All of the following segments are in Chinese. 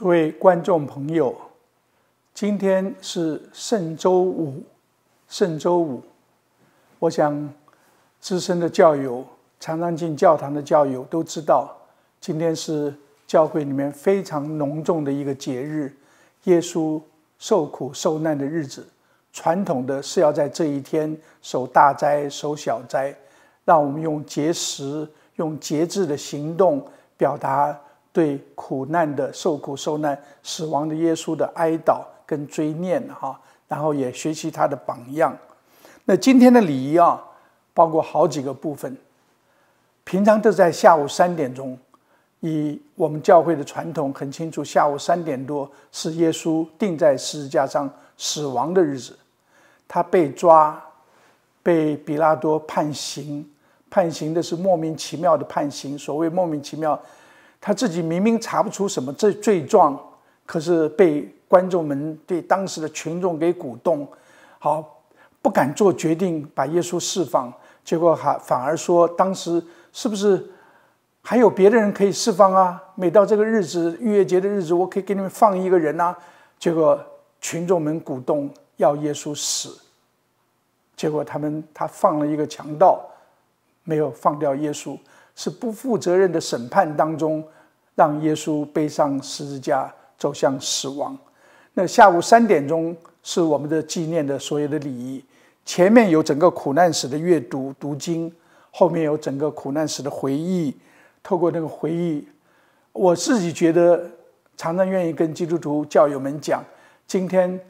诸位观众朋友，今天是圣周五，圣周五。我想，资深的教友、常常进教堂的教友都知道，今天是教会里面非常隆重的一个节日——耶稣受苦受难的日子。传统的是要在这一天守大斋、守小斋，让我们用节食、用节制的行动表达。对苦难的受苦受难、死亡的耶稣的哀悼跟追念，哈，然后也学习他的榜样。那今天的礼仪啊，包括好几个部分，平常都在下午三点钟。以我们教会的传统很清楚，下午三点多是耶稣钉在十字架上死亡的日子。他被抓，被比拉多判刑，判刑的是莫名其妙的判刑。所谓莫名其妙。他自己明明查不出什么罪罪状，可是被观众们对当时的群众给鼓动，好不敢做决定把耶稣释放。结果还反而说当时是不是还有别的人可以释放啊？每到这个日子逾越节的日子，我可以给你们放一个人呐。结果群众们鼓动要耶稣死，结果他们他放了一个强盗，没有放掉耶稣。是不负责任的审判当中，让耶稣背上十字架走向死亡。那下午三点钟是我们的纪念的所有的礼仪，前面有整个苦难史的阅读读经，后面有整个苦难史的回忆。透过那个回忆，我自己觉得常常愿意跟基督徒教友们讲，今天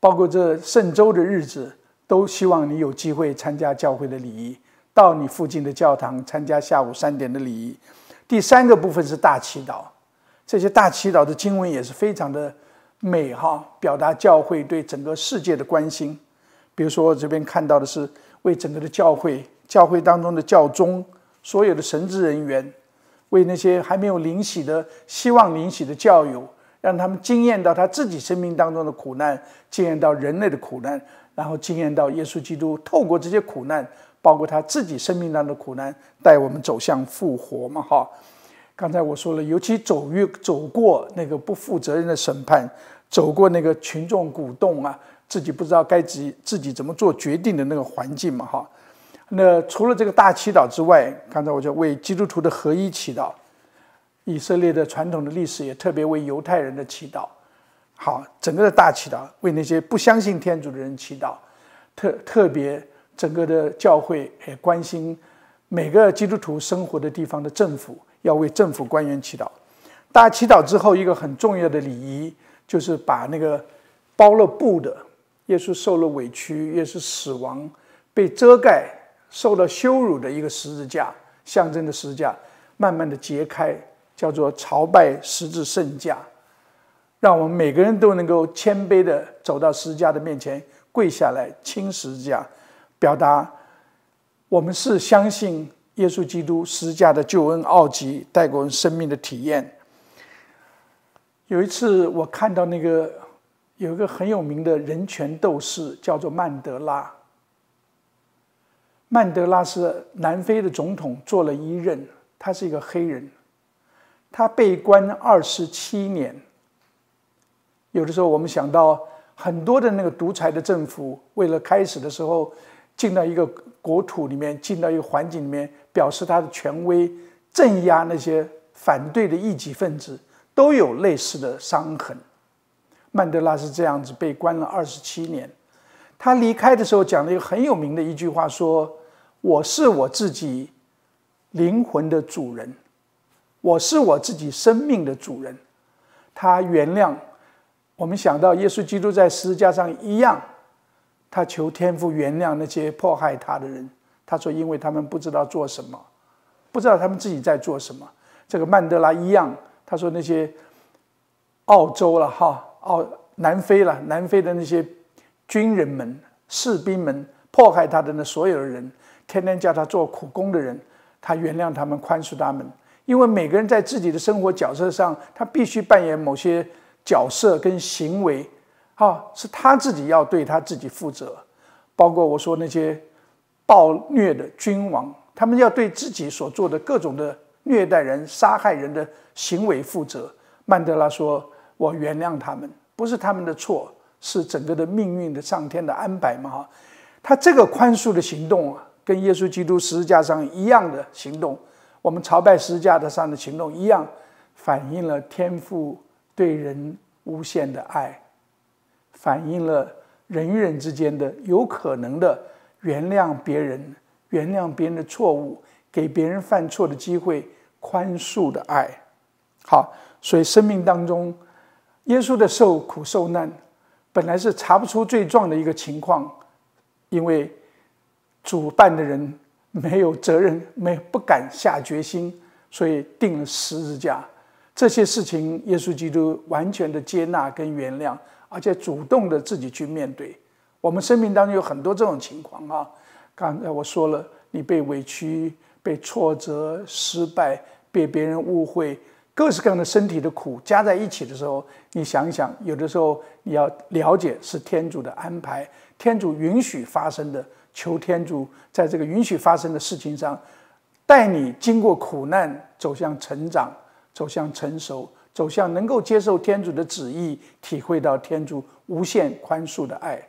包括这圣周的日子，都希望你有机会参加教会的礼仪。到你附近的教堂参加下午三点的礼仪。第三个部分是大祈祷，这些大祈祷的经文也是非常的美哈，表达教会对整个世界的关心。比如说，我这边看到的是为整个的教会、教会当中的教宗、所有的神职人员，为那些还没有领洗的、希望领洗的教友，让他们惊艳到他自己生命当中的苦难，惊艳到人类的苦难。然后惊艳到耶稣基督，透过这些苦难，包括他自己生命当的苦难，带我们走向复活嘛哈。刚才我说了，尤其走遇走过那个不负责任的审判，走过那个群众鼓动啊，自己不知道该自己自己怎么做决定的那个环境嘛哈。那除了这个大祈祷之外，刚才我就为基督徒的合一祈祷，以色列的传统的历史也特别为犹太人的祈祷。好，整个的大祈祷为那些不相信天主的人祈祷，特特别整个的教会也关心每个基督徒生活的地方的政府，要为政府官员祈祷。大家祈祷之后，一个很重要的礼仪就是把那个包了布的耶稣受了委屈、耶稣死亡被遮盖、受到羞辱的一个十字架，象征的十字架，慢慢的揭开，叫做朝拜十字圣架。让我们每个人都能够谦卑的走到十加的面前，跪下来亲十加，表达我们是相信耶稣基督十加的救恩奥迹带给我们生命的体验。有一次，我看到那个有一个很有名的人权斗士，叫做曼德拉。曼德拉是南非的总统，做了一任，他是一个黑人，他被关二十七年。有的时候，我们想到很多的那个独裁的政府，为了开始的时候进到一个国土里面，进到一个环境里面，表示他的权威，镇压那些反对的异己分子，都有类似的伤痕。曼德拉是这样子被关了二十七年，他离开的时候讲了一个很有名的一句话，说：“我是我自己灵魂的主人，我是我自己生命的主人。”他原谅。我们想到耶稣基督在十字架上一样，他求天父原谅那些迫害他的人。他说：“因为他们不知道做什么，不知道他们自己在做什么。”这个曼德拉一样，他说那些澳洲了哈，澳南非了南非的那些军人们、士兵们迫害他的那所有的人，天天叫他做苦工的人，他原谅他们，宽恕他们，因为每个人在自己的生活角色上，他必须扮演某些。角色跟行为，啊，是他自己要对他自己负责，包括我说那些暴虐的君王，他们要对自己所做的各种的虐待人、杀害人的行为负责。曼德拉说：“我原谅他们，不是他们的错，是整个的命运的上天的安排嘛。”哈，他这个宽恕的行动啊，跟耶稣基督十字架上一样的行动，我们朝拜十字架的上的行动一样，反映了天赋。对人无限的爱，反映了人与人之间的有可能的原谅别人、原谅别人的错误、给别人犯错的机会、宽恕的爱。好，所以生命当中，耶稣的受苦受难，本来是查不出罪状的一个情况，因为主办的人没有责任，没不敢下决心，所以定了十字架。这些事情，耶稣基督完全的接纳跟原谅，而且主动的自己去面对。我们生命当中有很多这种情况啊。刚才我说了，你被委屈、被挫折、失败、被别人误会，各式各样的身体的苦加在一起的时候，你想一想，有的时候你要了解是天主的安排，天主允许发生的，求天主在这个允许发生的事情上，带你经过苦难走向成长。走向成熟，走向能够接受天主的旨意，体会到天主无限宽恕的爱。